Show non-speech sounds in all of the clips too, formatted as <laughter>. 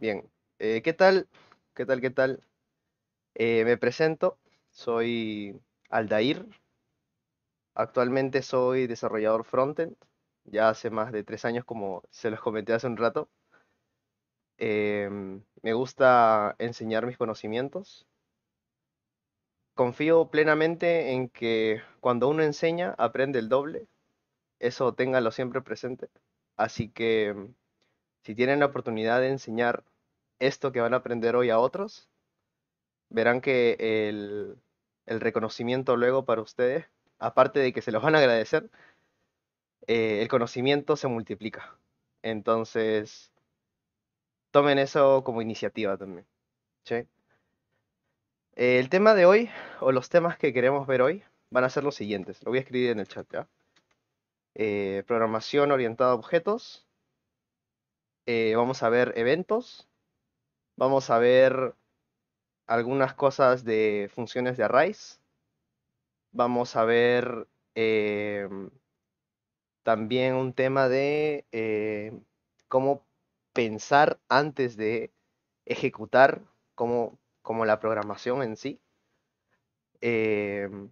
Bien, eh, ¿qué tal? ¿Qué tal? ¿Qué tal? Eh, me presento, soy Aldair. Actualmente soy desarrollador frontend, ya hace más de tres años como se los comenté hace un rato. Em, me gusta enseñar mis conocimientos. Confío plenamente en que cuando uno enseña, aprende el doble. Eso téngalo siempre presente. Así que si tienen la oportunidad de enseñar esto que van a aprender hoy a otros, verán que el, reconocimiento luego para ustedes, aparte de que se los van a agradecer, eh, el conocimiento se multiplica. Entonces, tomen eso como iniciativa también. El tema de hoy, o los temas que queremos ver hoy, van a ser los siguientes. Lo voy a escribir en el chat ya. Eh, programación orientada a objetos. Eh, vamos a ver eventos. Vamos a ver algunas cosas de funciones de arrays. Vamos a ver em, también un tema de em, cómo pensar antes de ejecutar, como, la programación en sí. Em,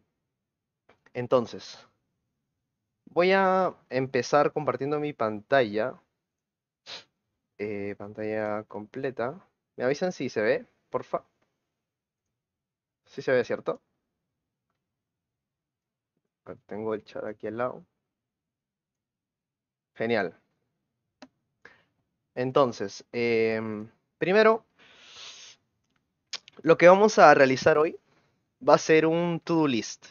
entonces, voy a empezar compartiendo mi pantalla. Eh, pantalla completa. Me avisan si se ve, porfa. Si se ve, ¿cierto? Tengo el chat aquí al lado. Genial. Entonces, em, primero, lo que vamos a realizar hoy va a ser un to-do list.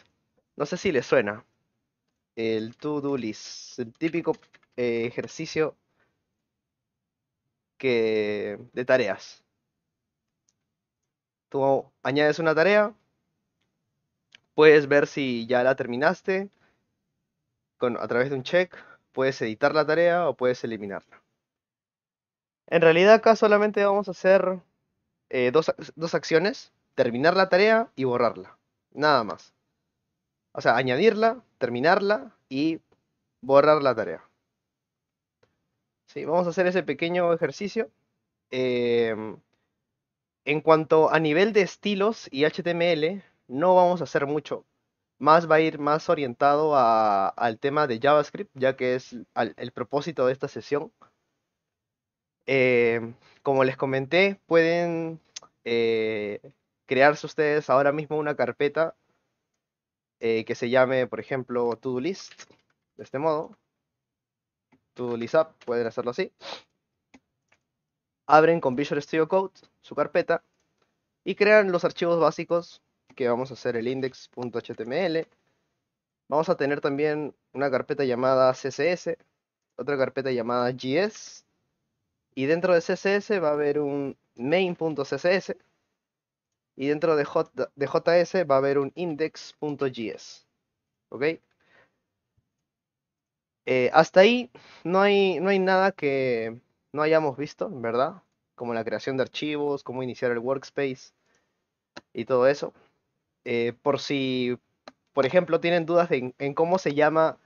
No sé si les suena. El to-do list. El típico eh, ejercicio que, de tareas Tú añades una tarea, puedes ver si ya la terminaste con, a través de un check, puedes editar la tarea o puedes eliminarla. En realidad acá solamente vamos a hacer eh, dos, acciones, terminar la tarea y borrarla, nada más. O sea, añadirla, terminarla y borrar la tarea. Sí, vamos a hacer ese pequeño ejercicio. Em, en cuanto a nivel de estilos y HTML, no vamos a hacer mucho. Más va a ir más orientado al tema de JavaScript, ya que es el propósito de esta sesión. Eh, como les comenté, pueden eh, crearse ustedes ahora mismo una carpeta eh, que se llame, por ejemplo, To-Do List, de este modo. To-Do List App, pueden hacerlo así abren con Visual Studio Code su carpeta y crean los archivos básicos que vamos a hacer el index.html. Vamos a tener también una carpeta llamada CSS, otra carpeta llamada JS, y dentro de CSS va a haber un main.css y dentro de, JS va a haber un index.js. ¿Ok? Eh, hasta ahí no hay, no hay nada que, no hayamos visto, verdad, como la creación de archivos, cómo iniciar el workspace y todo eso. Eh, por si, por ejemplo, tienen dudas en, cómo se llama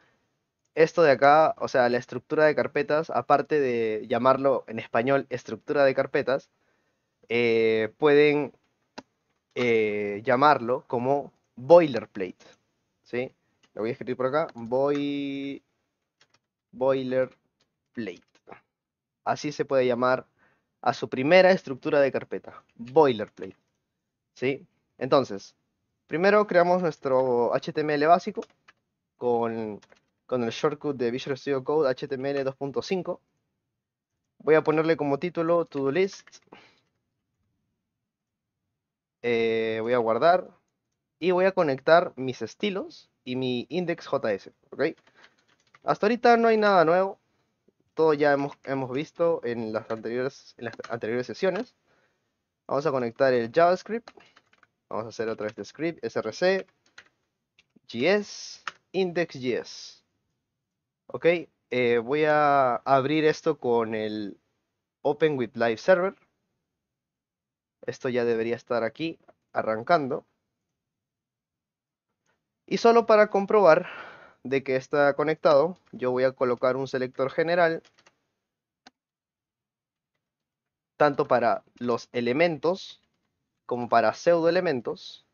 esto de acá, o sea, la estructura de carpetas, aparte de llamarlo en español estructura de carpetas, eh, pueden eh, llamarlo como boilerplate. ¿sí? Lo voy a escribir por acá, boilerplate así se puede llamar a su primera estructura de carpeta, boilerplate. ¿Sí? Entonces, primero creamos nuestro HTML básico con, el shortcut de Visual Studio Code HTML 2.5. Voy a ponerle como título to-do list. Eh, voy a guardar y voy a conectar mis estilos y mi index.js. ¿ok? Hasta ahorita no hay nada nuevo todo ya hemos, hemos visto en las, anteriores, en las anteriores sesiones. Vamos a conectar el JavaScript. Vamos a hacer otra vez de script, src, js, index.js. Ok, eh, voy a abrir esto con el Open with Live Server. Esto ya debería estar aquí arrancando. Y solo para comprobar, de que está conectado, yo voy a colocar un selector general tanto para los elementos como para pseudo elementos.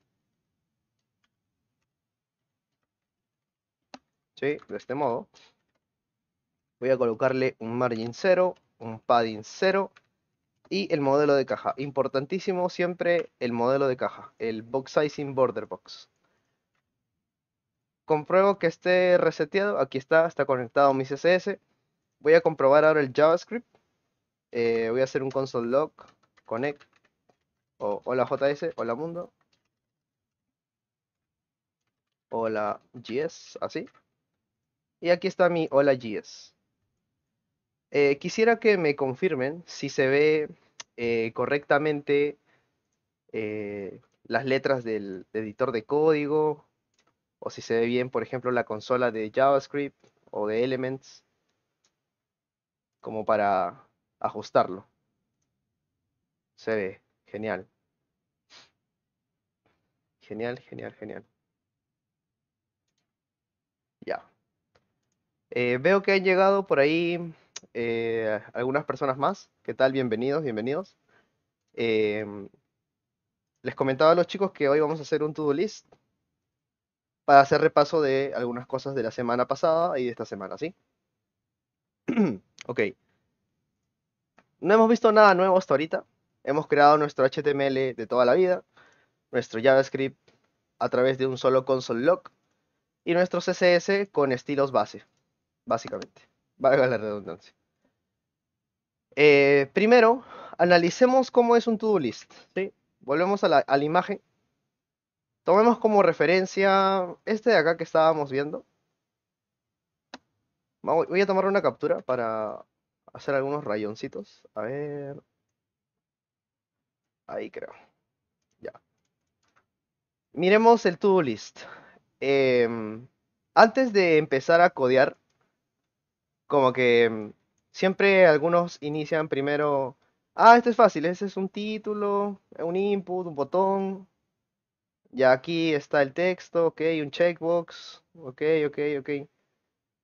¿Sí? De este modo. Voy a colocarle un margin 0, un padding 0 y el modelo de caja. Importantísimo siempre el modelo de caja, el box sizing border box. Compruebo que esté reseteado. Aquí está, está conectado mi CSS. Voy a comprobar ahora el JavaScript. Eh, voy a hacer un console log connect o hola JS, hola mundo. Hola GS, así. Y aquí está mi hola JS. Eh, quisiera que me confirmen si se ve eh, correctamente las letras del editor de código o si se ve bien, por ejemplo, la consola de JavaScript o de Elements, como para ajustarlo. Se ve, genial. Genial, genial, genial. Ya. Eh, veo que han llegado por ahí eh, algunas personas más. ¿Qué tal? Bienvenidos, bienvenidos. Eh, les comentaba a los chicos que hoy vamos a hacer un to-do list para hacer repaso de algunas cosas de la semana pasada y de esta semana, ¿sí? <clears throat> ok. No hemos visto nada nuevo hasta ahorita. Hemos creado nuestro HTML de toda la vida, nuestro JavaScript a través de un solo console log y nuestro CSS con estilos base, básicamente. Valga la redundancia. Eh, primero, analicemos cómo es un to-do list. Volvemos a la imagen Tomemos como referencia este de acá que estábamos viendo. Voy a tomar una captura para hacer algunos rayoncitos. A ver. Ahí creo. Ya. Miremos el to list. Em, antes de empezar a codear, como que em, siempre algunos inician primero. Ah, esto es fácil. Ese es un título, un input, un botón, ya aquí está el texto, ok, un checkbox, ok, ok, ok.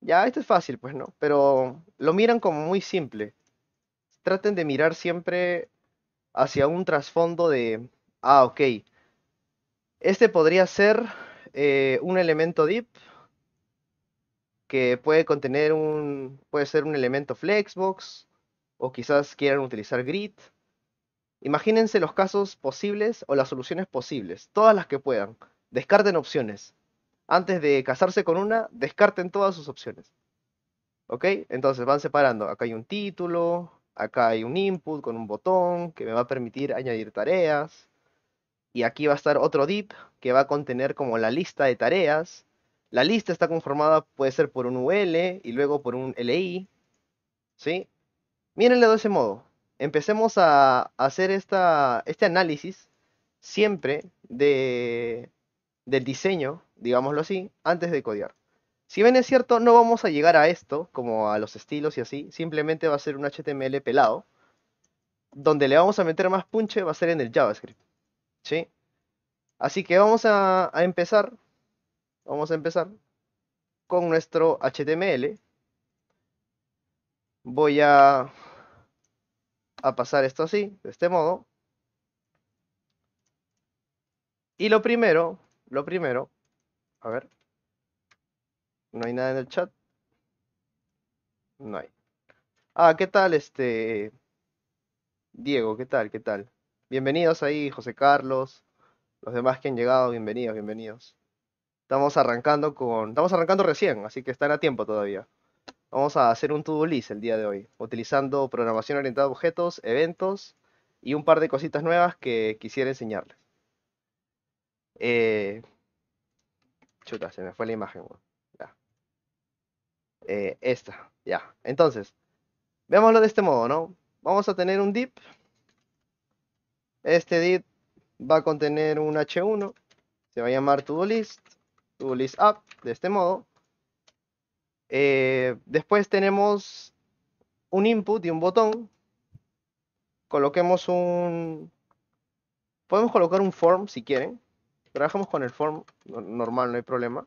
Ya, esto es fácil, pues, ¿no? Pero lo miran como muy simple. Traten de mirar siempre hacia un trasfondo de, ah, ok, este podría ser eh, un elemento deep que puede contener un, puede ser un elemento flexbox, o quizás quieran utilizar grid, Imagínense los casos posibles o las soluciones posibles, todas las que puedan. Descarten opciones. Antes de casarse con una, descarten todas sus opciones. ¿Ok? Entonces van separando. Acá hay un título, acá hay un input con un botón que me va a permitir añadir tareas. Y aquí va a estar otro div que va a contener como la lista de tareas. La lista está conformada, puede ser por un UL y luego por un LI. ¿Sí? Mírenlo de ese modo empecemos a hacer este análisis siempre de, del diseño, digámoslo así, antes de codear. Si bien es cierto, no vamos a llegar a esto, como a los estilos y así, simplemente va a ser un HTML pelado, donde le vamos a meter más punche va a ser en el JavaScript, ¿sí? Así que vamos a empezar, vamos a empezar con nuestro HTML. Voy a a pasar esto así, de este modo. Y lo primero, lo primero, a ver, no hay nada en el chat. No hay. Ah, ¿qué tal este? Diego, ¿qué tal? ¿Qué tal? Bienvenidos ahí, José Carlos, los demás que han llegado, bienvenidos, bienvenidos. Estamos arrancando con, estamos arrancando recién, así que están a tiempo todavía. Vamos a hacer un to list el día de hoy, utilizando programación orientada a objetos, eventos y un par de cositas nuevas que quisiera enseñarles. Eh, chuta, se me fue la imagen. Ya. Eh, esta, ya. Entonces, veámoslo de este modo, ¿no? Vamos a tener un div. Este div va a contener un h1. Se va a llamar to-do list, to list app, de este modo. Eh, después tenemos un input y un botón. Coloquemos un... Podemos colocar un form si quieren. Trabajamos con el form normal, no hay problema.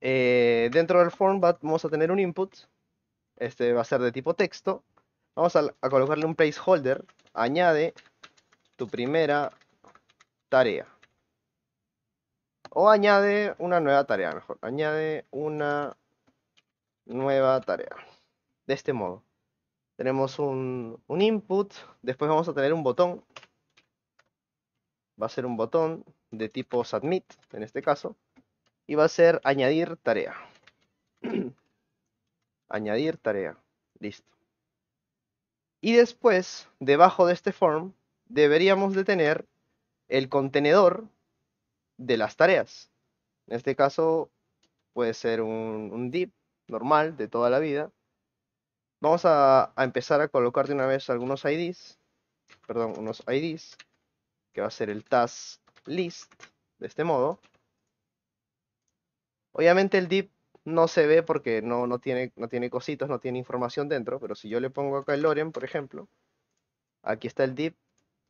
Eh, dentro del form vamos a tener un input. Este va a ser de tipo texto. Vamos a colocarle un placeholder. Añade tu primera tarea. O añade una nueva tarea, mejor. Añade una nueva tarea. De este modo. Tenemos un, input. Después vamos a tener un botón. Va a ser un botón de tipo submit, en este caso. Y va a ser añadir tarea. <clears throat> añadir tarea. Listo. Y después, debajo de este form, deberíamos de tener el contenedor de las tareas. En este caso puede ser un, DIP normal de toda la vida. Vamos a, empezar a colocar de una vez algunos IDs, perdón, unos IDs, que va a ser el task list, de este modo. Obviamente el DIP no se ve porque no, no, tiene, no tiene cositas, no tiene información dentro, pero si yo le pongo acá el lorem, por ejemplo, aquí está el DIP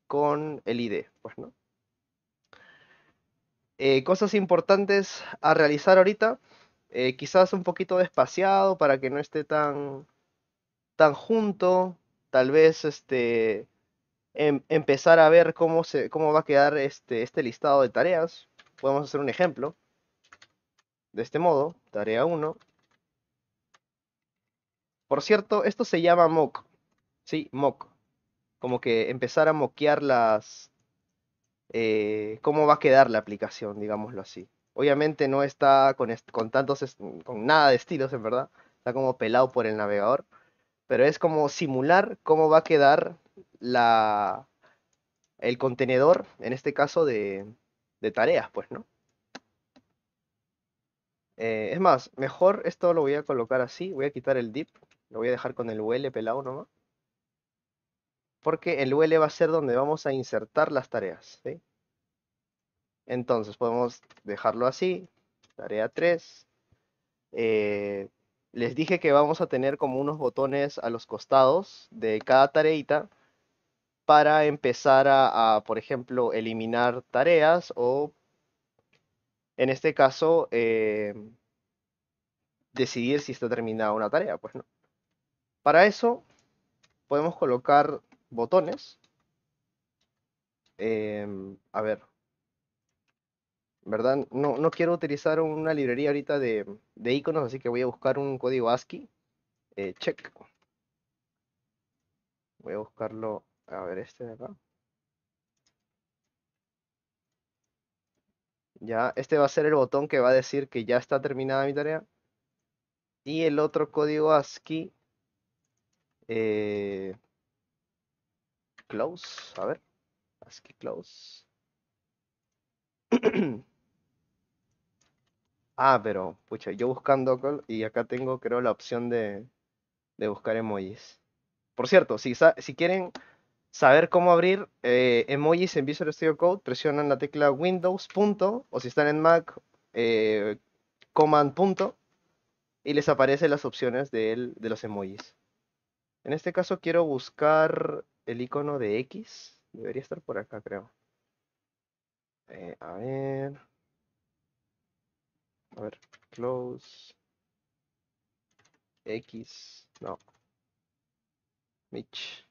con el ID, pues no. Eh, cosas importantes a realizar ahorita. Eh, quizás un poquito despaciado para que no esté tan, tan junto. Tal vez este, em, empezar a ver cómo, se, cómo va a quedar este, este listado de tareas. Podemos hacer un ejemplo. De este modo, tarea 1. Por cierto, esto se llama mock. Sí, mock. Como que empezar a moquear las, eh, cómo va a quedar la aplicación, digámoslo así. Obviamente no está con, tantos, con nada de estilos, en verdad. Está como pelado por el navegador. Pero es como simular cómo va a quedar el contenedor, en este caso de, tareas, pues, ¿no? Eh, es más, mejor esto lo voy a colocar así. Voy a quitar el dip Lo voy a dejar con el UL pelado nomás porque el UL va a ser donde vamos a insertar las tareas. Entonces podemos dejarlo así, tarea 3. Eh, les dije que vamos a tener como unos botones a los costados de cada tareita para empezar a, por ejemplo, eliminar tareas o, en este caso, eh, decidir si está terminada una tarea. Pues, ¿no? Para eso podemos colocar botones. Em, a ver. ¿Verdad? No, no quiero utilizar una librería ahorita de, iconos, así que voy a buscar un código ASCII. Eh, check. Voy a buscarlo. A ver, este de acá. Ya, este va a ser el botón que va a decir que ya está terminada mi tarea. Y el otro código ASCII eh, close, a ver, ASCII close. <clears throat> ah, pero, pucha, yo buscando y acá tengo, creo, la opción de, de buscar emojis. Por cierto, si, si quieren saber cómo abrir eh, emojis en Visual Studio Code, presionan la tecla Windows punto, o si están en Mac, eh, Command punto, y les aparecen las opciones de, de los emojis. En este caso quiero buscar el icono de X debería estar por acá, creo. Eh, a ver. A ver, close. X, no. Mitch.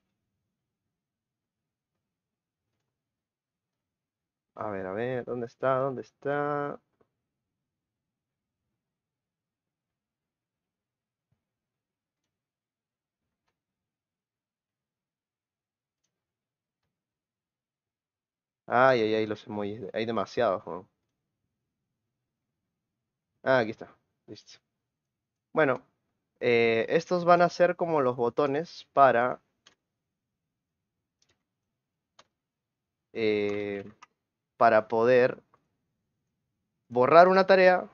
A ver, a ver, ¿dónde está? ¿Dónde está? Ay, ay, ay, los emojis. Hay demasiados, Ah, aquí está. Listo. Bueno, eh, estos van a ser como los botones para... Eh, para poder borrar una tarea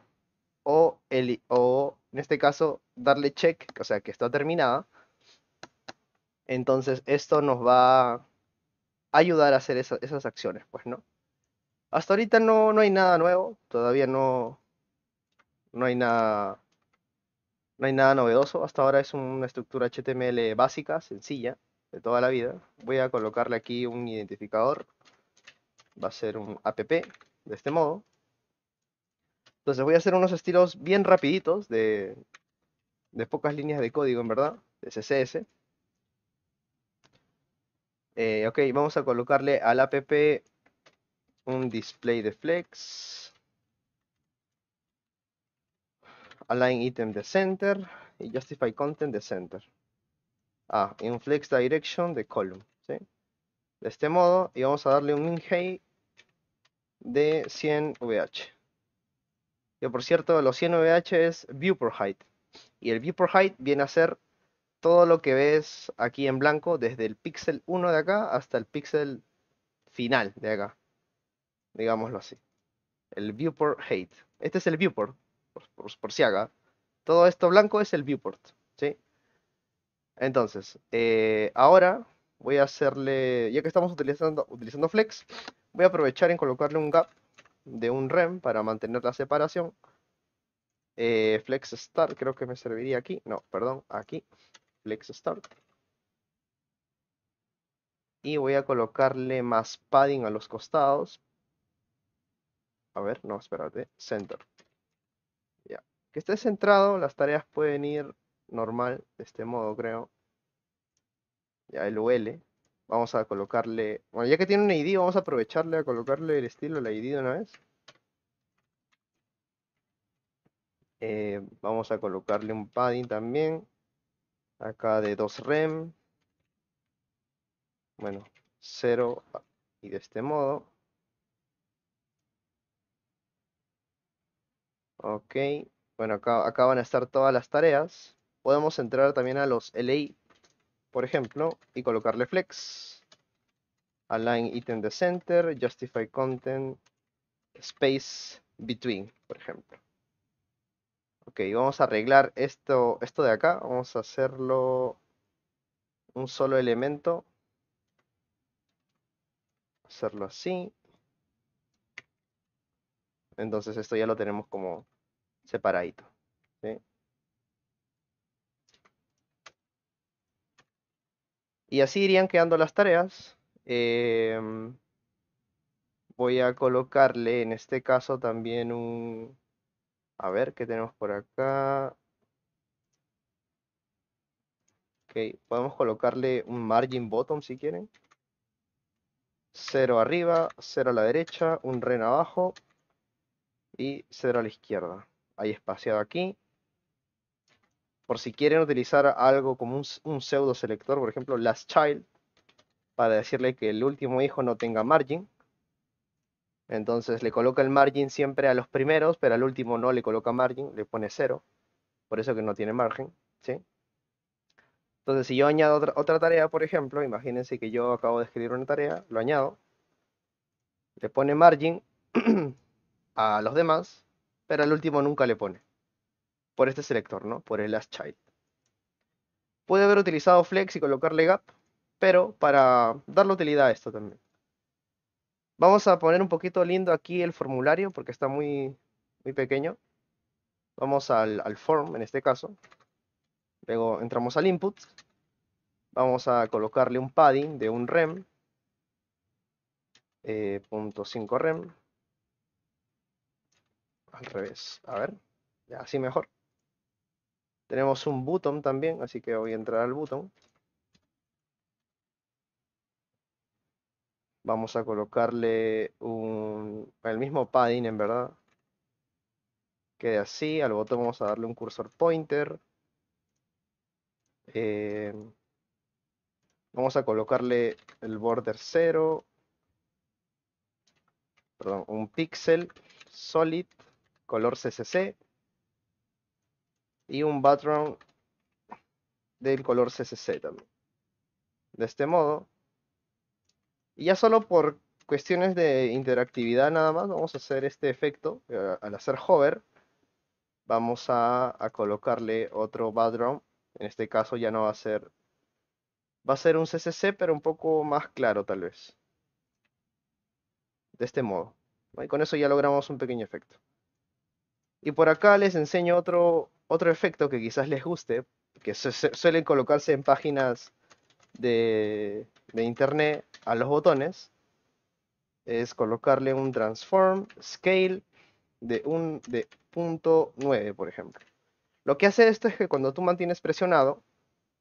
o, el, o en este caso darle check, o sea que está terminada. Entonces esto nos va ayudar a hacer esas acciones, pues, ¿no? Hasta ahorita no, no hay nada nuevo, todavía no, no hay nada no hay nada novedoso. Hasta ahora es una estructura HTML básica, sencilla, de toda la vida. Voy a colocarle aquí un identificador. Va a ser un app, de este modo. Entonces voy a hacer unos estilos bien rapiditos de, de pocas líneas de código, en verdad, de CSS. Eh, ok, vamos a colocarle al app un display de flex. Align item de center y justify content de center. Ah, un flex direction de column. De este modo, y vamos a darle un min height de 100 VH. Yo por cierto, los 100 VH es view per height. Y el view per height viene a ser todo lo que ves aquí en blanco, desde el píxel 1 de acá hasta el píxel final de acá. Digámoslo así. El viewport height. Este es el viewport, por, si haga Todo esto blanco es el viewport, ¿sí? Entonces, eh, ahora voy a hacerle, ya que estamos utilizando, flex, voy a aprovechar en colocarle un gap de un rem para mantener la separación. Eh, flex start creo que me serviría aquí, no, perdón, aquí flex start. Y voy a colocarle más padding a los costados. A ver, no, espérate, center. Ya, que esté centrado, las tareas pueden ir normal, de este modo creo. Ya, el UL. Vamos a colocarle, bueno, ya que tiene un ID, vamos a aprovecharle a colocarle el estilo, la ID de una vez. Eh, vamos a colocarle un padding también acá de 2 rem bueno 0 y de este modo ok bueno acá, acá van a estar todas las tareas podemos entrar también a los LI por ejemplo y colocarle flex align item de center justify content space between por ejemplo Ok, vamos a arreglar esto, esto de acá. Vamos a hacerlo un solo elemento. Hacerlo así. Entonces esto ya lo tenemos como separadito. Y así irían quedando las tareas. Em, voy a colocarle en este caso también un a ver, ¿qué tenemos por acá? Ok, podemos colocarle un margin bottom si quieren. Cero arriba, cero a la derecha, un ren abajo y cero a la izquierda. Hay espaciado aquí. Por si quieren utilizar algo como un, un pseudo selector, por ejemplo, last child, para decirle que el último hijo no tenga margin entonces le coloca el margin siempre a los primeros, pero al último no le coloca margin, le pone cero. Por eso que no tiene margen, ¿sí? Entonces si yo añado otra, tarea, por ejemplo, imagínense que yo acabo de escribir una tarea, lo añado, le pone margin <clears throat> a los demás, pero al último nunca le pone. Por este selector, ¿no? Por el last child. Puede haber utilizado flex y colocarle gap, pero para darle utilidad a esto también. Vamos a poner un poquito lindo aquí el formulario porque está muy, muy pequeño. Vamos al, form en este caso. Luego entramos al input. Vamos a colocarle un padding de un rem. Eh, punto 5 rem. Al revés. A ver. Así mejor. Tenemos un button también, así que voy a entrar al button. Vamos a colocarle el mismo padding, en verdad. Quede así. Al botón vamos a darle un cursor pointer. Eh, vamos a colocarle el border 0. Perdón, un pixel solid color CCC y un background del color CCC también. De este modo y ya solo por cuestiones de interactividad nada más, vamos a hacer este efecto. Eh, al hacer hover, vamos a, colocarle otro background. En este caso ya no va a ser... Va a ser un CCC, pero un poco más claro tal vez. De este modo. Y con eso ya logramos un pequeño efecto. Y por acá les enseño otro, otro efecto que quizás les guste, que suelen colocarse en páginas de, de internet a los botones es colocarle un transform scale de, un, de punto 9, por ejemplo. Lo que hace esto es que cuando tú mantienes presionado,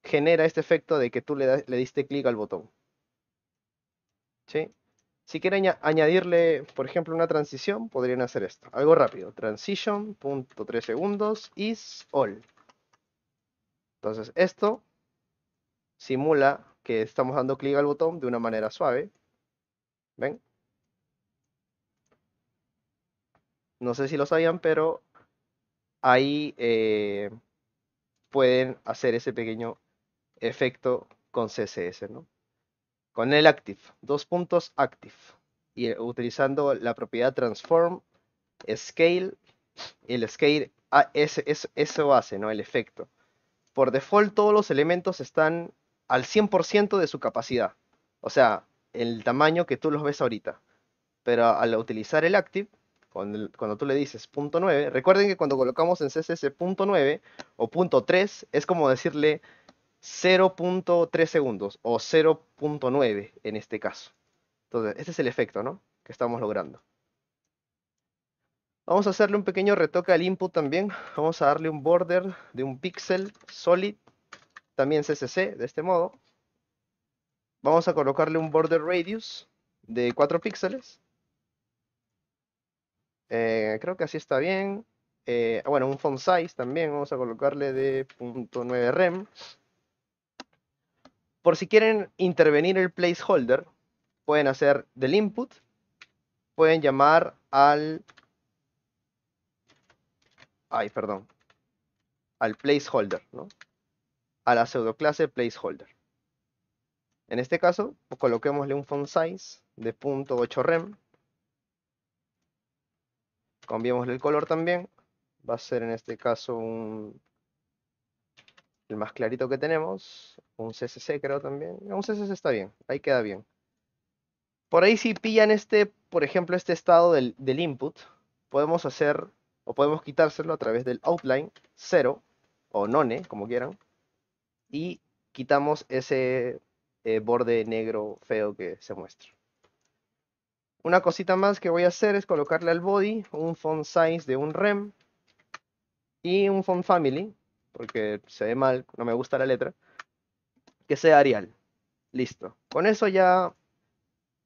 genera este efecto de que tú le, le diste clic al botón. Si quieren añadirle, por ejemplo, una transición, podrían hacer esto. Algo rápido. transition 3 segundos is all. Entonces, esto simula que estamos dando clic al botón de una manera suave. ¿Ven? No sé si lo sabían, pero ahí eh, pueden hacer ese pequeño efecto con CSS, ¿no? Con el active, dos puntos active, y eh, utilizando la propiedad transform, scale, el scale ah, eso hace, ¿no? El efecto. Por default todos los elementos están al 100% de su capacidad. O sea, el tamaño que tú los ves ahorita. Pero al utilizar el active, cuando, tú le dices .9, recuerden que cuando colocamos en CSS .9 o .3 es como decirle 0.3 segundos o 0.9 en este caso. Entonces, este es el efecto ¿no? que estamos logrando. Vamos a hacerle un pequeño retoque al input también. Vamos a darle un border de un pixel solid también CCC de este modo. Vamos a colocarle un border radius de 4 píxeles. Eh, creo que así está bien. Eh, bueno, un font size también, vamos a colocarle de .9 rem. Por si quieren intervenir el placeholder, pueden hacer del input, pueden llamar al... Ay, perdón. Al placeholder, ¿no? a la pseudo clase placeholder. En este caso, Coloquemosle coloquémosle un font size de 8 rem. Cambiemosle el color también. Va a ser en este caso un, el más clarito que tenemos. Un ccc creo también. Un ccc está bien, ahí queda bien. Por ahí si pillan este, por ejemplo, este estado del, del input, podemos hacer o podemos quitárselo a través del outline 0 o none, como quieran y quitamos ese eh, borde negro feo que se muestra. Una cosita más que voy a hacer es colocarle al body un font size de un rem y un font family, porque se ve mal, no me gusta la letra, que sea Arial. Listo. Con eso ya...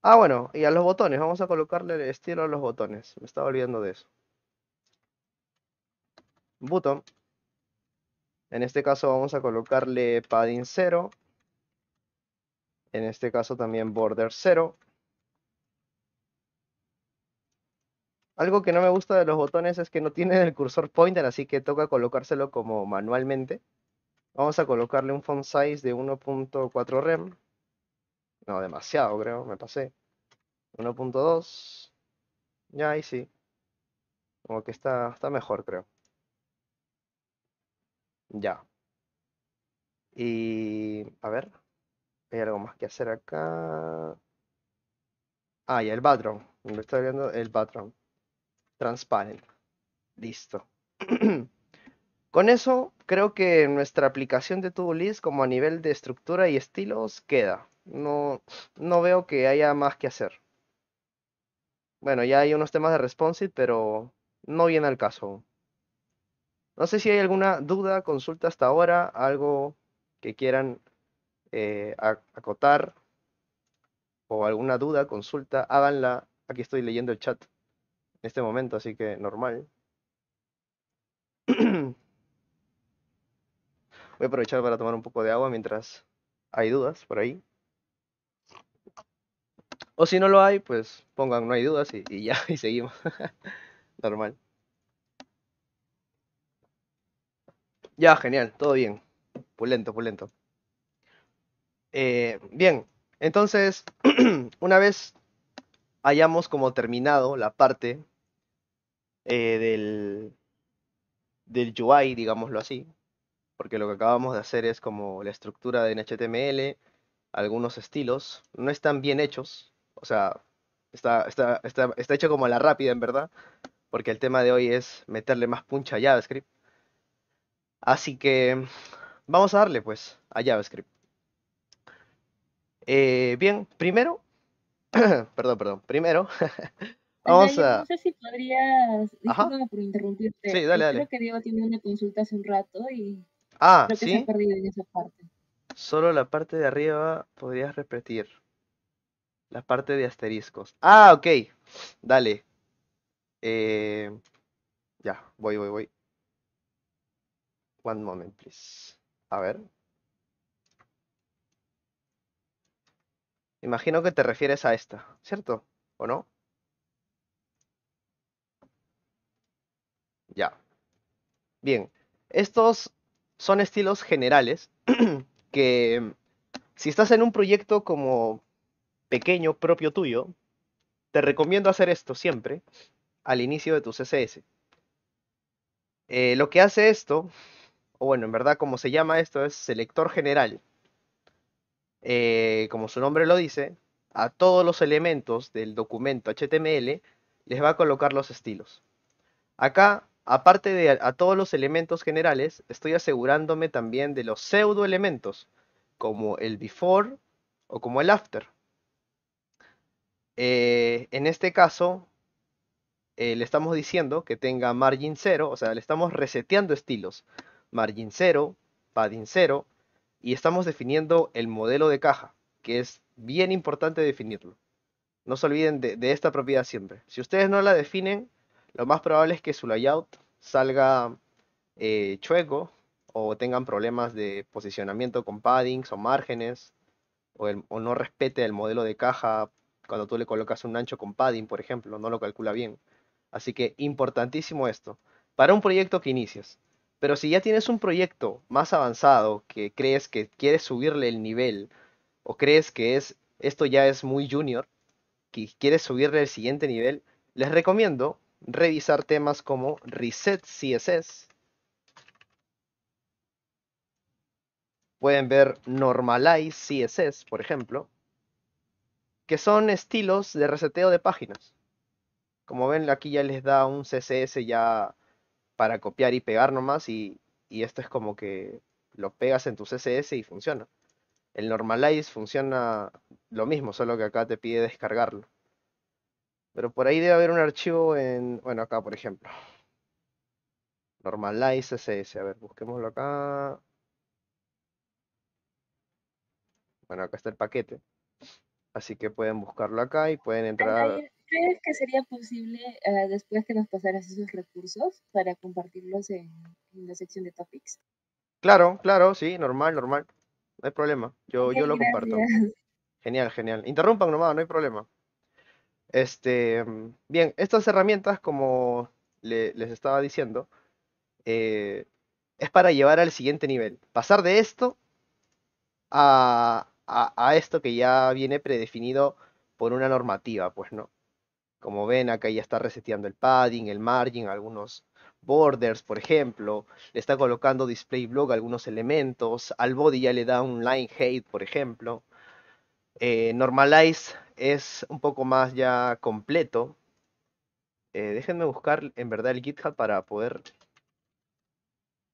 Ah, bueno, y a los botones, vamos a colocarle el estilo a los botones. Me estaba olvidando de eso. Button. En este caso vamos a colocarle padding 0. En este caso también border 0. Algo que no me gusta de los botones es que no tienen el cursor pointer, así que toca colocárselo como manualmente. Vamos a colocarle un font size de 1.4 rem. No, demasiado creo, me pasé. 1.2. Ya ahí sí. Como que está, está mejor creo. Ya. Y a ver, hay algo más que hacer acá. Ah, ya el background. Me estoy viendo el background. Transparent. Listo. <clears throat> Con eso, creo que nuestra aplicación de List como a nivel de estructura y estilos, queda. No, no veo que haya más que hacer. Bueno, ya hay unos temas de responsive, pero no viene al caso. No sé si hay alguna duda, consulta hasta ahora, algo que quieran eh, acotar o alguna duda, consulta, háganla. Aquí estoy leyendo el chat en este momento, así que normal. <clears throat> Voy a aprovechar para tomar un poco de agua mientras hay dudas por ahí. O si no lo hay, pues pongan no hay dudas y, y ya, <laughs> y seguimos. normal. Ya, genial, todo bien. Pulento, pulento. lento. Eh, bien, entonces, <clears throat> una vez hayamos como terminado la parte eh, del, del UI, digámoslo así, porque lo que acabamos de hacer es como la estructura de HTML, algunos estilos, no están bien hechos, o sea, está, está, está, está hecho como a la rápida en verdad, porque el tema de hoy es meterle más puncha a JavaScript. Así que vamos a darle pues a JavaScript. Eh, bien, primero, <clears throat> perdón, perdón, primero <laughs> vamos a... No sé si podrías, Disculpa por interrumpirte, sí, dale, eh, dale. creo que Diego tiene una consulta hace un rato y ah, creo que ¿sí? se ha perdido en esa parte. Solo la parte de arriba podrías repetir, la parte de asteriscos. Ah, ok, dale. Eh, ya, voy, voy, voy. One moment, please. A ver. Imagino que te refieres a esta, ¿cierto? ¿O no? Ya. Bien. Estos son estilos generales <clears throat> que si estás en un proyecto como pequeño, propio tuyo, te recomiendo hacer esto siempre al inicio de tu CSS. Eh, lo que hace esto o bueno, en verdad como se llama esto, es selector general. Eh, como su nombre lo dice, a todos los elementos del documento HTML les va a colocar los estilos. Acá, aparte de a, todos los elementos generales, estoy asegurándome también de los pseudo elementos, como el before o como el after. Eh, en este caso, eh, le estamos diciendo que tenga margin 0, o sea, le estamos reseteando estilos margin 0, padding 0, y estamos definiendo el modelo de caja, que es bien importante definirlo. No se olviden de, esta propiedad siempre. Si ustedes no la definen, lo más probable es que su layout salga eh, chueco o tengan problemas de posicionamiento con paddings o márgenes o, o, no respete el modelo de caja cuando tú le colocas un ancho con padding, por ejemplo, no lo calcula bien. Así que importantísimo esto. Para un proyecto que inicias, pero si ya tienes un proyecto más avanzado que crees que quieres subirle el nivel o crees que es esto ya es muy junior, que quieres subirle el siguiente nivel, les recomiendo revisar temas como Reset CSS. Pueden ver Normalize CSS, por ejemplo, que son estilos de reseteo de páginas. Como ven, aquí ya les da un CSS ya para copiar y pegar nomás y, esto es como que lo pegas en tu CSS y funciona. El normalize funciona lo mismo, solo que acá te pide descargarlo. Pero por ahí debe haber un archivo en, bueno, acá por ejemplo. Normalize CSS, a ver, busquémoslo acá. Bueno, acá está el paquete. Así que pueden buscarlo acá y pueden entrar crees que sería posible eh, después que nos pasaras esos recursos para compartirlos en, la sección de topics? Claro, claro, sí, normal, normal. No hay problema. Yo, yo lo comparto. Genial, genial. Interrumpan nomás, no hay problema. Este, mm, bien, estas herramientas, como les estaba diciendo, eh, es para llevar al siguiente nivel. Pasar de esto a, esto que ya viene predefinido por una normativa, pues, ¿no? Como ven, acá ya está reseteando el padding, el margin, algunos borders, por ejemplo. Le está colocando display block algunos elementos. Al body ya le da un line height, por ejemplo. Eh, normalize es un poco más ya completo. Eh, déjenme buscar en verdad el GitHub para poder...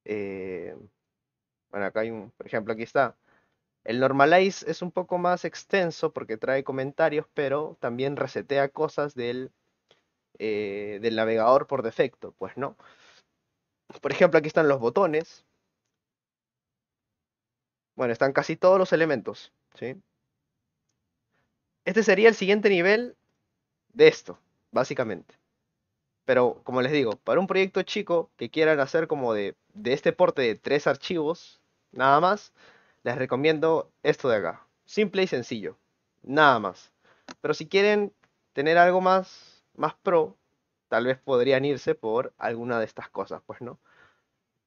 Eh, bueno, acá hay un... Por ejemplo, aquí está. El normalize es un poco más extenso porque trae comentarios, pero también resetea cosas del, eh, del navegador por defecto, pues no. Por ejemplo, aquí están los botones. Bueno, están casi todos los elementos, Este sería el siguiente nivel de esto, básicamente. Pero, como les digo, para un proyecto chico que quieran hacer como de, de este porte de tres archivos, nada más, les recomiendo esto de acá. Simple y sencillo. Nada más. Pero si quieren tener algo más, más pro, tal vez podrían irse por alguna de estas cosas, pues no.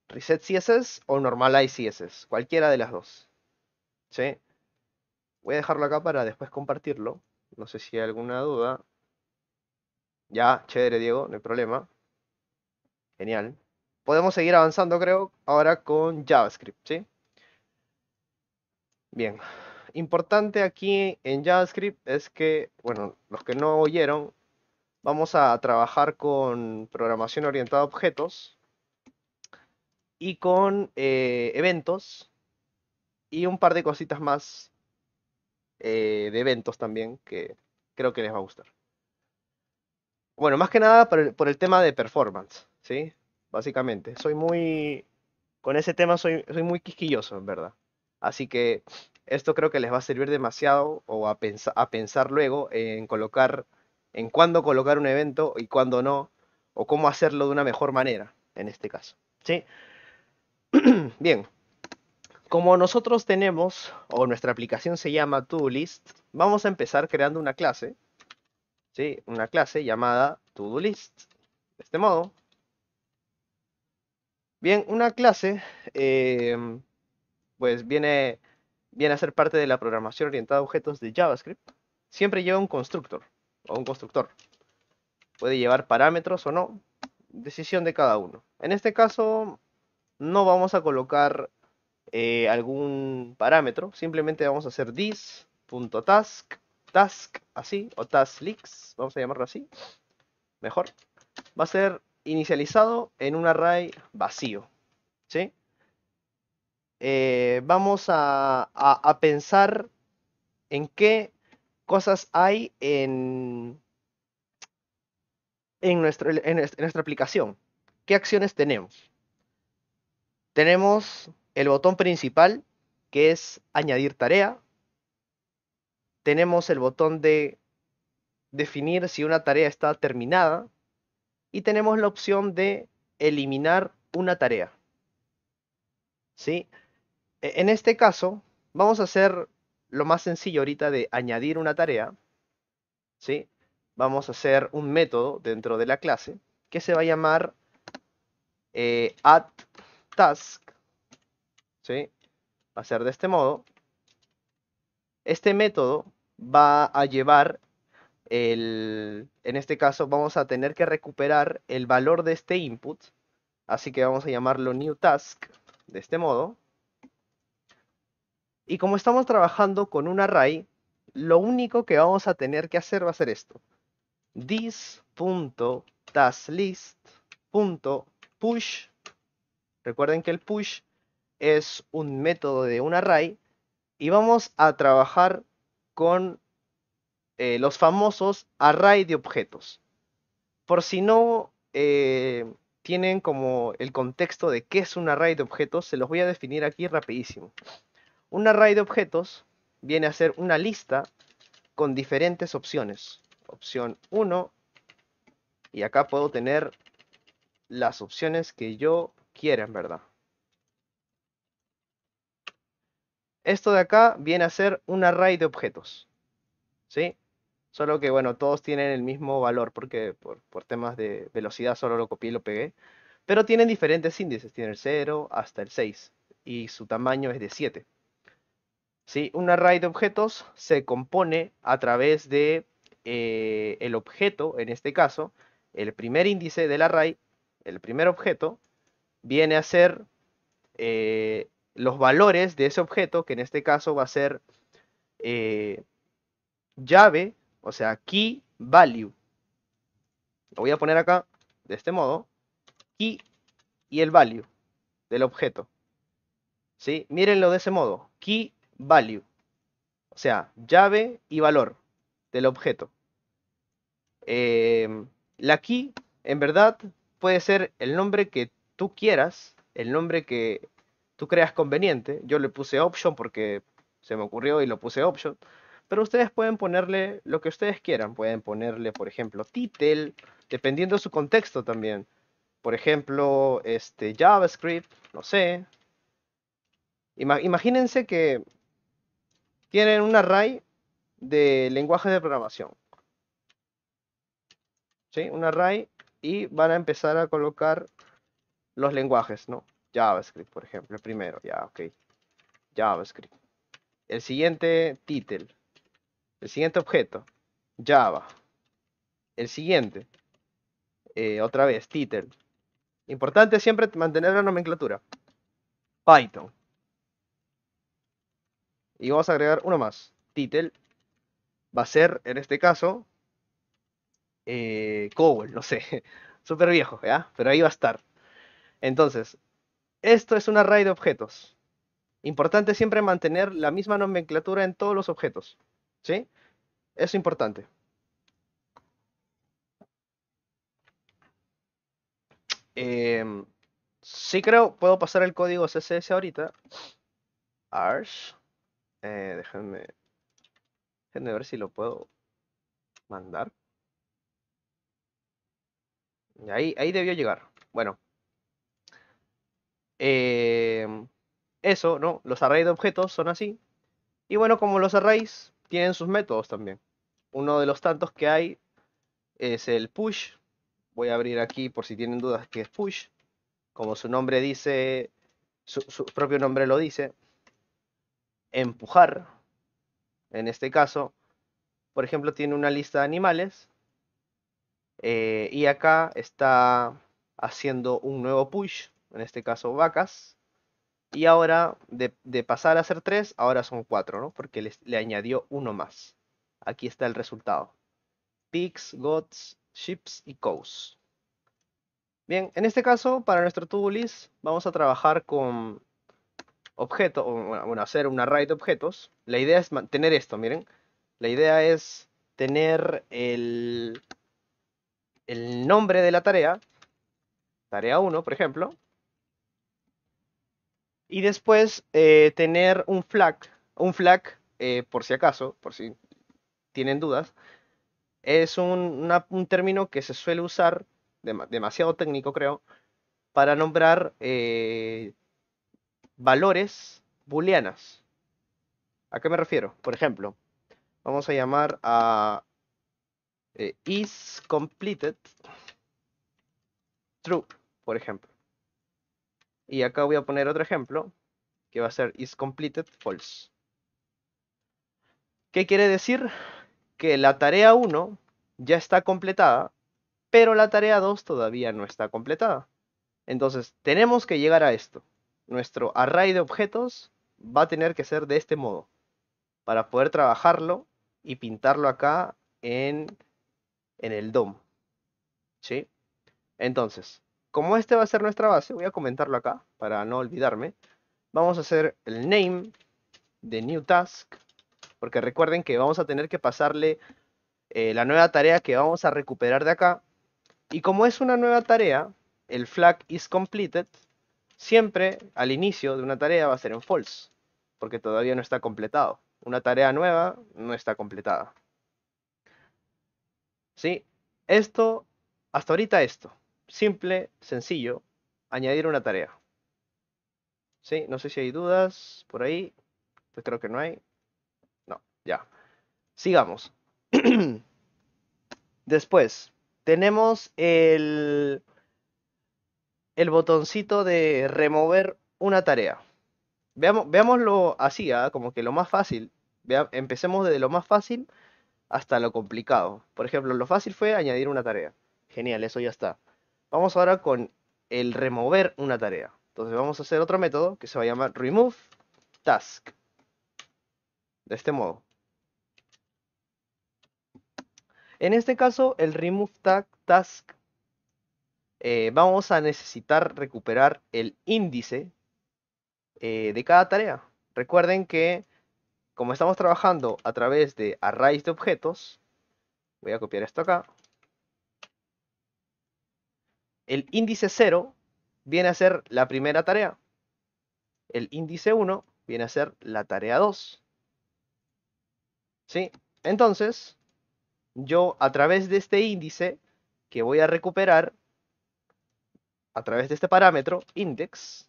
Reset CSS o Normalize CSS, cualquiera de las dos. ¿Sí? Voy a dejarlo acá para después compartirlo. No sé si hay alguna duda. Ya, chévere Diego, no hay problema. Genial. Podemos seguir avanzando, creo, ahora con JavaScript, ¿sí? Bien, importante aquí en JavaScript es que, bueno, los que no oyeron, vamos a trabajar con programación orientada a objetos y con eh, eventos y un par de cositas más eh, de eventos también que creo que les va a gustar. Bueno, más que nada por el, tema de performance, ¿sí? Básicamente, soy muy... Con ese tema soy, soy muy quisquilloso, en verdad. Así que esto creo que les va a servir demasiado o a, pensar luego en colocar, en cuándo colocar un evento y cuándo no, o cómo hacerlo de una mejor manera en este caso. ¿sí? <clears throat> Bien, como nosotros tenemos, o nuestra aplicación se llama TodoList, vamos a empezar creando una clase, ¿sí? una clase llamada TodoList, de este modo. Bien, una clase... Em, pues viene, viene a ser parte de la programación orientada a objetos de JavaScript, siempre lleva un constructor o un constructor. Puede llevar parámetros o no, decisión de cada uno. En este caso, no vamos a colocar eh, algún parámetro, simplemente vamos a hacer this.task, task así, o leaks vamos a llamarlo así, mejor. Va a ser inicializado en un array vacío, ¿sí? Eh, vamos a, pensar en qué cosas hay en, en, en nuestra aplicación. ¿Qué acciones tenemos? Tenemos el botón principal, que es añadir tarea. Tenemos el botón de definir si una tarea está terminada. Y tenemos la opción de eliminar una tarea. ¿Sí? E-, en este caso, vamos a hacer lo más sencillo ahorita de añadir una tarea. ¿sí? Vamos a hacer un método dentro de la clase que se va a llamar eh, addTask. ¿sí? Va a ser de este modo. Este método va a llevar en este caso vamos a tener que recuperar el valor de este input, así que vamos a llamarlo newTask, de este modo. Y como estamos trabajando con un array, lo único que vamos a tener que hacer va a ser esto. this.taskList.push. Recuerden que el push es un método de un array y vamos a trabajar con eh, los famosos array de objetos. Por si no eh, tienen como el contexto de qué es un array de objetos, se los voy a definir aquí rapidísimo. Un array de objetos viene a ser una lista con diferentes opciones. Opción 1, y acá puedo tener las opciones que yo quiera, en verdad. Esto de acá viene a ser un array de objetos. ¿Sí? Solo que, bueno, todos tienen el mismo valor porque por, temas de velocidad solo lo copié y lo pegué. Pero tienen diferentes índices. Tiene el 0 hasta el 6 y su tamaño es de 7. Un array de objetos se compone a través de eh, el objeto, en este caso, el primer índice del array, el primer objeto, viene a ser eh, los valores de ese objeto, que en este caso va a ser eh, llave, o sea, key value. Lo voy a poner acá, de este modo, key y el value del objeto. ¿Sí? Mírenlo de ese modo, key value, o sea, llave y valor del objeto. Em, la key, en verdad, puede ser el nombre que tú quieras, el nombre que tú creas conveniente. Yo le puse option porque se me ocurrió y lo puse option. Pero ustedes pueden ponerle lo que ustedes quieran. Pueden ponerle, por ejemplo, title, dependiendo de su contexto también. Por ejemplo, este JavaScript, no sé. imagínense que tienen un array de lenguajes de programación. ¿Sí? Un array y van a empezar a colocar los lenguajes, ¿no? JavaScript, por ejemplo, primero, ya, ok. JavaScript. El siguiente título. El siguiente objeto, Java. El siguiente, eh, otra vez, título. Importante siempre mantener la nomenclatura. Python. Y vamos a agregar uno más. Title va a ser, en este caso, eh, no sé. <laughs> Súper viejo, ¿ya? Pero ahí va a estar. Entonces, esto es un array de objetos. Importante siempre mantener la misma nomenclatura en todos los objetos. ¿Sí? Es importante. Em, sí creo, puedo pasar el código CSS ahorita. Ars. Eh, déjenme, déjenme ver si lo puedo mandar. Ahí, ahí debió llegar. Bueno. Eh, eso, ¿no? Los arrays de objetos son así. Y bueno, como los arrays tienen sus métodos también. Uno de los tantos que hay es el push. Voy a abrir aquí por si tienen dudas que es push. Como su nombre dice, su propio nombre lo dice, empujar, en este caso, por ejemplo, tiene una lista de animales eh, y acá está haciendo un nuevo push, en este caso vacas, y ahora de, pasar a ser tres, ahora son cuatro, ¿no? porque le añadió uno más. Aquí está el resultado. Pigs, goats, ships y cows. Bien, en este caso, para nuestro tubulis, list, vamos a trabajar con objeto bueno, hacer un array de objetos, la idea es mantener esto, miren. La idea es tener el, el nombre de la tarea, tarea 1, por ejemplo, y después eh, tener un flag, un flag, eh, por si acaso, por si tienen dudas, es un, término que se suele usar, demasiado técnico creo, para nombrar eh, valores booleanas. ¿A qué me refiero? Por ejemplo, vamos a llamar a IsCompleted eh, is completed true, por ejemplo. Y acá voy a poner otro ejemplo, que va a ser is completed false. ¿Qué quiere decir? Que la tarea 1 ya está completada, pero la tarea 2 todavía no está completada. Entonces, tenemos que llegar a esto nuestro array de objetos va a tener que ser de este modo para poder trabajarlo y pintarlo acá en, en el DOM. Entonces, como este va a ser nuestra base, voy a comentarlo acá para no olvidarme. Vamos a hacer el name de new task, porque recuerden que vamos a tener que pasarle eh, la nueva tarea que vamos a recuperar de acá. Y como es una nueva tarea, el flag is completed siempre al inicio de una tarea va a ser en false, porque todavía no está completado. Una tarea nueva no está completada. ¿Sí? Esto, hasta ahorita esto. Simple, sencillo, añadir una tarea. ¿Sí? No sé si hay dudas por ahí. Pues creo que no hay. No, ya. Sigamos. <clears throat> Después, tenemos el el botoncito de remover una tarea. Veamos, veámoslo así, ¿ah? como que lo más fácil. empecemos desde lo más fácil hasta lo complicado. Por ejemplo, lo fácil fue añadir una tarea. Genial, eso ya está. Vamos ahora con el remover una tarea. Entonces vamos a hacer otro método que se va a llamar remove task. De este modo. En este caso, el remove task eh, vamos a necesitar recuperar el índice eh, de cada tarea. Recuerden que como estamos trabajando a través de arrays de objetos, voy a copiar esto acá, el índice 0 viene a ser la primera tarea, el índice 1 viene a ser la tarea 2. ¿Sí? Entonces, yo a través de este índice que voy a recuperar, a través de este parámetro, index,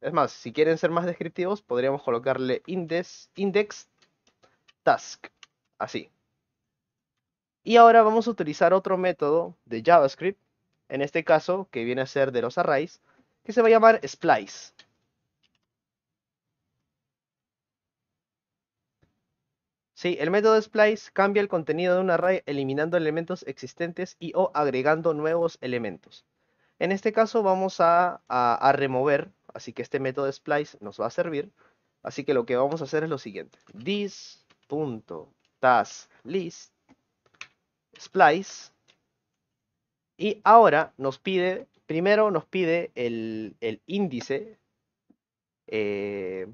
es más, si quieren ser más descriptivos, podríamos colocarle index, index task, así. Y ahora vamos a utilizar otro método de JavaScript, en este caso, que viene a ser de los arrays, que se va a llamar splice. Sí, el método splice cambia el contenido de un array eliminando elementos existentes y o agregando nuevos elementos. En este caso vamos a, remover, así que este método splice nos va a servir. Así que lo que vamos a hacer es lo siguiente. list splice. Y ahora nos pide, primero nos pide el, índice eh,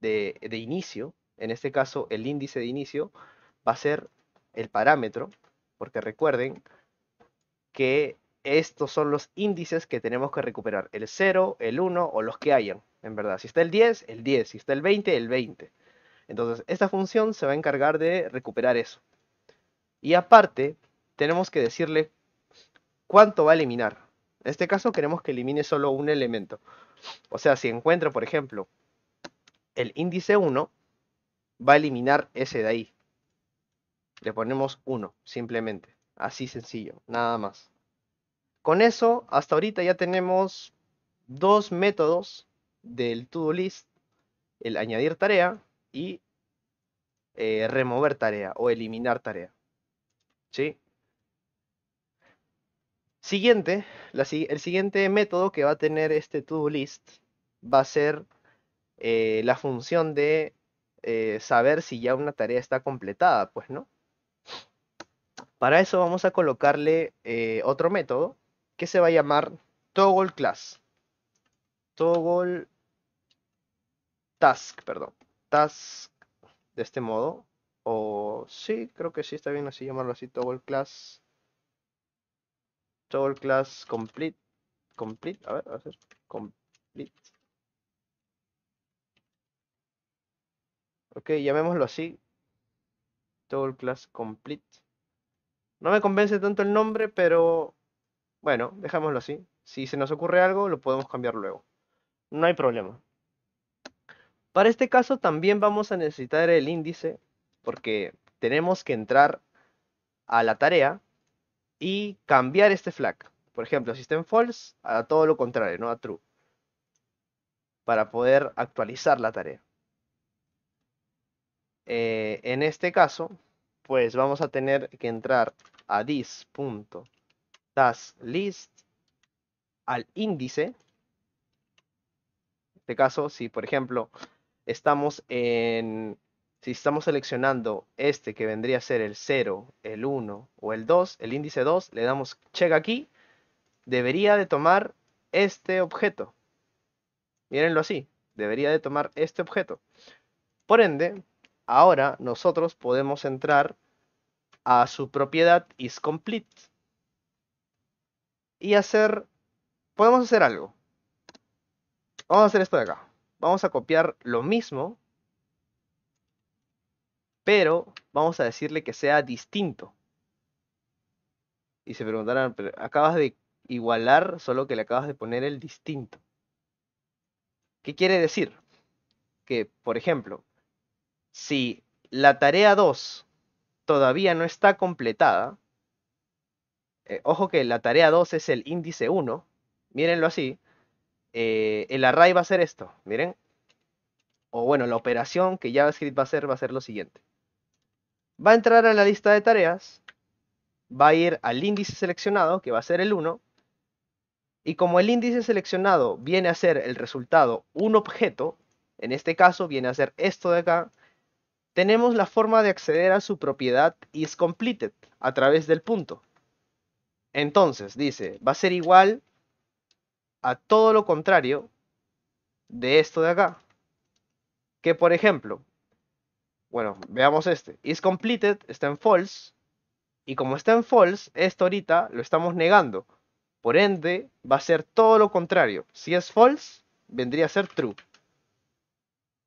de inicio. En este caso, el índice de inicio va a ser el parámetro, porque recuerden que estos son los índices que tenemos que recuperar, el 0, el 1 o los que hayan, en verdad. Si está el 10, el 10, si está el 20, el 20. Entonces, esta función se va a encargar de recuperar eso. Y aparte, tenemos que decirle cuánto va a eliminar. En este caso queremos que elimine solo un elemento. O sea, si encuentro por ejemplo, el índice 1, va a eliminar ese de ahí. Le ponemos 1, simplemente. Así sencillo, nada más. Con eso, hasta ahorita ya tenemos dos métodos del to-do list, el añadir tarea y eh, remover tarea o eliminar tarea. ¿Sí? Siguiente, el siguiente método que va a tener este to-do list va a ser eh, la función de eh, saber si ya una tarea está completada, pues, ¿no? Para eso vamos a colocarle otro método que se va a llamar Toggle Class. Toggle Task, perdón. Task de este modo. O sí, creo que sí está bien así llamarlo así. Toggle Class. Toggle Class Complete. Complete. A ver, a ver. Complete. Ok, llamémoslo así. Toggle Class Complete. No me convence tanto el nombre, pero bueno, dejémoslo así. Si se nos ocurre algo, lo podemos cambiar luego. No hay problema. Para este caso también vamos a necesitar el índice porque tenemos que entrar a la tarea y cambiar este flag. Por ejemplo, si está false, a todo lo contrario, ¿no? A true. Para poder actualizar la tarea. Eh, en este caso, pues vamos a tener que entrar a this das list al índice. En este caso, si por ejemplo estamos en, si estamos seleccionando este que vendría a ser el 0, el 1 o el 2, el índice 2, le damos check aquí, debería de tomar este objeto. Mírenlo así, debería de tomar este objeto. Por ende, ahora nosotros podemos entrar a su propiedad isComplete y hacer, podemos hacer algo. Vamos a hacer esto de acá. Vamos a copiar lo mismo, pero vamos a decirle que sea distinto. Y se preguntarán, pero acabas de igualar, solo que le acabas de poner el distinto. ¿Qué quiere decir? Que, por ejemplo, si la tarea 2 todavía no está completada, eh, ojo que la tarea 2 es el índice 1, mírenlo así, eh, el array va a ser esto, miren, o bueno, la operación que JavaScript va a hacer va a ser lo siguiente. Va a entrar a la lista de tareas, va a ir al índice seleccionado, que va a ser el 1, y como el índice seleccionado viene a ser el resultado un objeto, en este caso viene a ser esto de acá, tenemos la forma de acceder a su propiedad isCompleted a través del punto. Entonces, dice, va a ser igual a todo lo contrario de esto de acá. Que por ejemplo, bueno, veamos este. Is completed está en false. Y como está en false, esto ahorita lo estamos negando. Por ende, va a ser todo lo contrario. Si es false, vendría a ser true.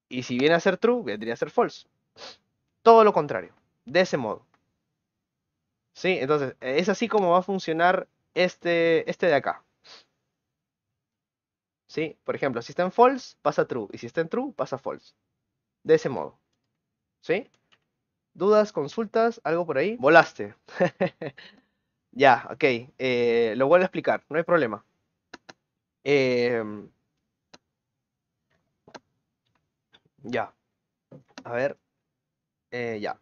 Y si viene a ser true, vendría a ser false. Todo lo contrario. De ese modo. Sí, entonces, eh, es así como va a funcionar este, este de acá. ¿Sí? Por ejemplo, si está en false, pasa true. Y si está en true, pasa false. De ese modo. ¿Sí? ¿Dudas, consultas, algo por ahí? Volaste. <laughs> ya, ok. Eh, lo vuelvo a explicar, no hay problema. Em, ya. A ver. Eh, ya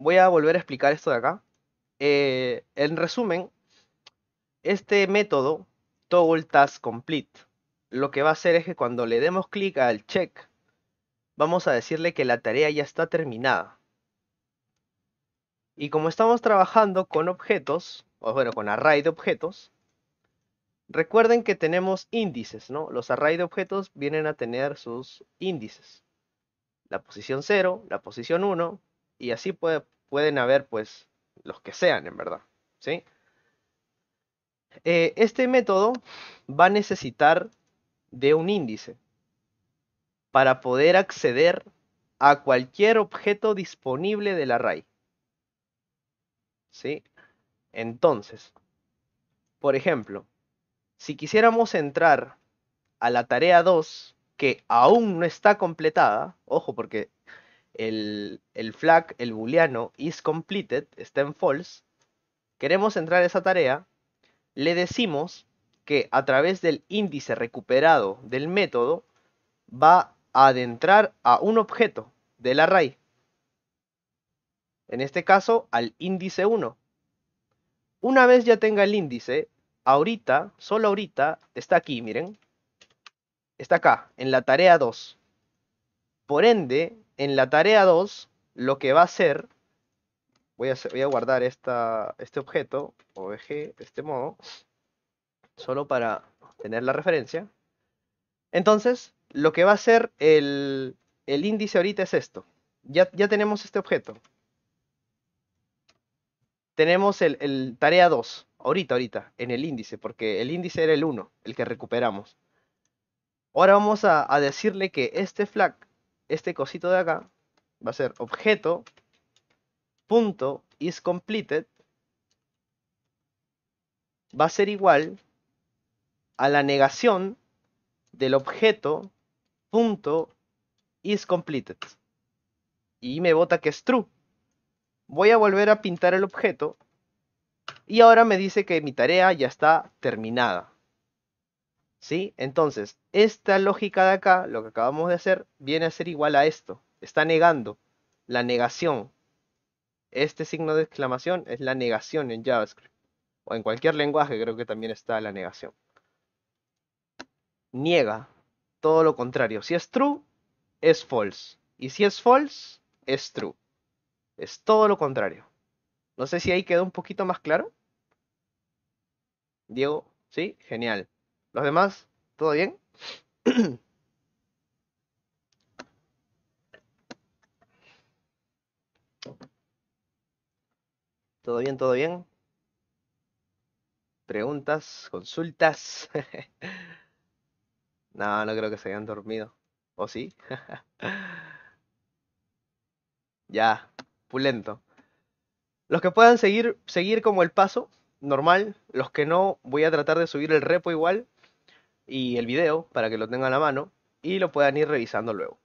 voy a volver a explicar esto de acá. Eh, en resumen, este método, Toggle Task Complete, lo que va a hacer es que cuando le demos clic al check, vamos a decirle que la tarea ya está terminada. Y como estamos trabajando con objetos, o bueno, con array de objetos, recuerden que tenemos índices, ¿no? Los array de objetos vienen a tener sus índices. La posición 0, la posición 1, y así pueden haber pues los que sean en verdad, ¿sí? Eh, este método va a necesitar de un índice para poder acceder a cualquier objeto disponible del array. ¿Sí? Entonces, por ejemplo, si quisiéramos entrar a la tarea 2, que aún no está completada, ojo porque el, el flag, el booleano is completed, está en false, queremos entrar a esa tarea, le decimos que a través del índice recuperado del método va a adentrar a un objeto del array. En este caso, al índice 1. Una vez ya tenga el índice, ahorita, solo ahorita, está aquí, miren. Está acá, en la tarea 2. Por ende, en la tarea 2, lo que va a hacer, voy a, guardar este objeto, OBG, de este modo, solo para tener la referencia. Entonces, lo que va a hacer el, índice ahorita es esto. Ya, tenemos este objeto. Tenemos el, tarea 2, ahorita, ahorita, en el índice, porque el índice era el 1, el que recuperamos. Ahora vamos a, a decirle que este flag este cosito de acá va a ser objeto va a ser igual a la negación del objeto is y me bota que es true voy a volver a pintar el objeto y ahora me dice que mi tarea ya está terminada entonces, esta lógica de acá, lo que acabamos de hacer, viene a ser igual a esto. Está negando la negación. Este signo de exclamación es la negación en JavaScript. O en cualquier lenguaje creo que también está la negación. Niega todo lo contrario. Si es true, es false. Y si es false, es true. Es todo lo contrario. No sé si ahí quedó un poquito más claro. Diego, ¿sí? Genial. ¿Los demás? ¿Todo bien? <clears throat> ¿Todo bien? ¿Todo bien? ¿Preguntas? ¿Consultas? <laughs> no, no creo que se hayan dormido. ¿O sí? <laughs> ya, pulento. Los que puedan seguir, seguir como el paso, normal. Los que no, voy a tratar de subir el repo igual y el video para que lo tengan a mano y lo puedan ir revisando luego.